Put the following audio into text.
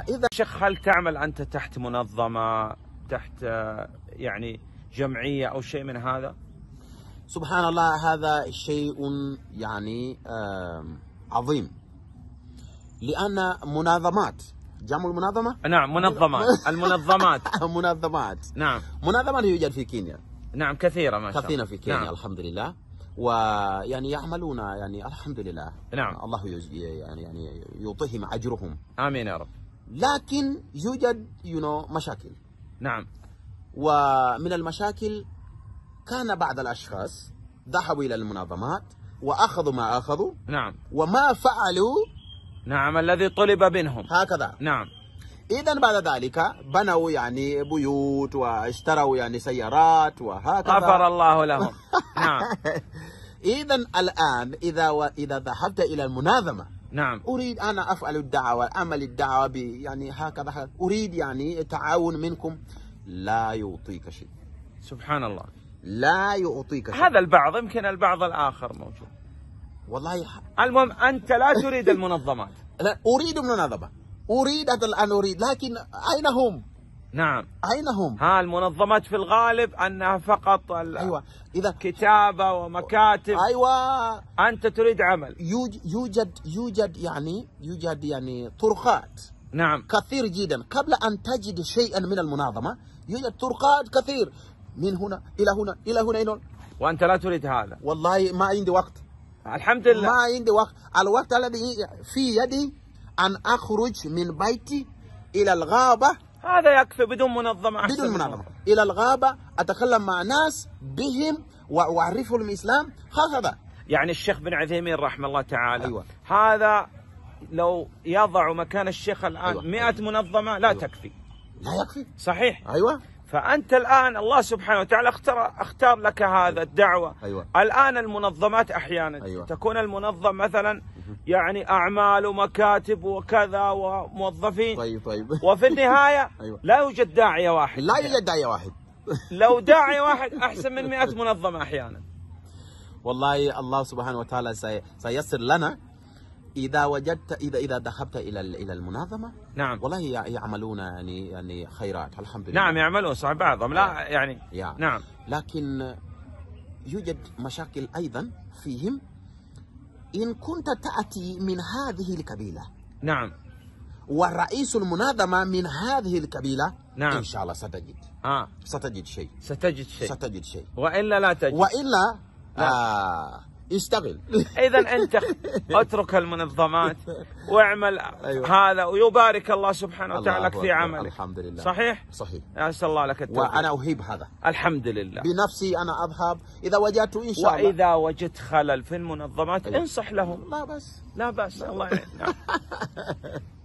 اذا شيخ هل تعمل انت تحت منظمه تحت يعني جمعيه او شيء من هذا؟ سبحان الله هذا شيء يعني عظيم لان منظمات جمع المنظمه؟ نعم منظمات المنظمات منظمات نعم منظمات يوجد في كينيا نعم كثيره ما شاء الله كثيره في كينيا نعم. الحمد لله ويعني يعملون يعني الحمد لله نعم الله يعني يعني يعطيهم اجرهم امين يا رب لكن يوجد يو نو مشاكل نعم ومن المشاكل كان بعض الاشخاص ذهبوا الى المنظمات واخذوا ما اخذوا نعم وما فعلوا نعم الذي طلب منهم هكذا نعم اذا بعد ذلك بنوا يعني بيوت واشتروا يعني سيارات وهكذا غفر الله لهم نعم اذا الان اذا و... اذا ذهبت الى المناظمه نعم اريد انا افعل الدعوه اعمل الدعوه يعني هكذا اريد يعني التعاون منكم لا يعطيك شيء سبحان الله لا يعطيك شيء هذا البعض يمكن البعض الاخر موجود والله المهم انت لا تريد المنظمات لا اريد منظمه اريد ان اريد لكن اين هم؟ نعم أين هم؟ ها المنظمات في الغالب أنها فقط أيوة إذا كتابة ومكاتب أيوة أنت تريد عمل يوجد يوجد يعني يوجد يعني طرقات نعم كثير جدا قبل أن تجد شيئا من المنظمة يوجد طرقات كثير من هنا إلى هنا إلى هنا إلى هنا وأنت لا تريد هذا والله ما عندي وقت الحمد لله ما عندي وقت الوقت الذي في يدي أن أخرج من بيتي إلى الغابة هذا يكفي بدون منظمة أحسن بدون منظمة إلى الغابة أتكلم مع ناس بهم وأعرفهم الإسلام هكذا يعني الشيخ بن عثيمين رحمه الله تعالى أيوة. هذا لو يضع مكان الشيخ الآن أيوة. مئة منظمة لا أيوة. تكفي لا يكفي صحيح أيوة فأنت الآن الله سبحانه وتعالى اختار, اختار لك هذا الدعوة أيوة. الآن المنظمات أحيانا أيوة. تكون المنظم مثلا يعني اعمال ومكاتب وكذا وموظفين طيب طيب وفي النهايه أيوة. لا يوجد داعيه واحد لا يوجد داعيه واحد لو داعيه واحد احسن من 100 منظمه احيانا والله الله سبحانه وتعالى سيسر لنا اذا وجدت اذا اذا ذهبت الى الى المنظمه نعم والله يعملون يعني يعني خيرات الحمد لله نعم يعملون صح بعضهم لا آه. يعني, يعني نعم لكن يوجد مشاكل ايضا فيهم إن كنت تأتي من هذه الكبيلة نعم والرئيس المنظمة من هذه الكبيلة نعم إن شاء الله ستجد آه. ستجد شيء ستجد شيء ستجد شيء وإلا لا تجد وإلا لا. آه يشتغل اذا انت اترك المنظمات واعمل أيوة. هذا ويبارك الله سبحانه وتعالى لك في عملك الحمد لله صحيح؟ صحيح شاء الله لك التوفيق وانا اهيب هذا الحمد لله بنفسي انا اذهب اذا وجدت ان شاء الله واذا وجدت خلل في المنظمات أيوة. انصح لهم لا بس لا بس الله يعينك نعم.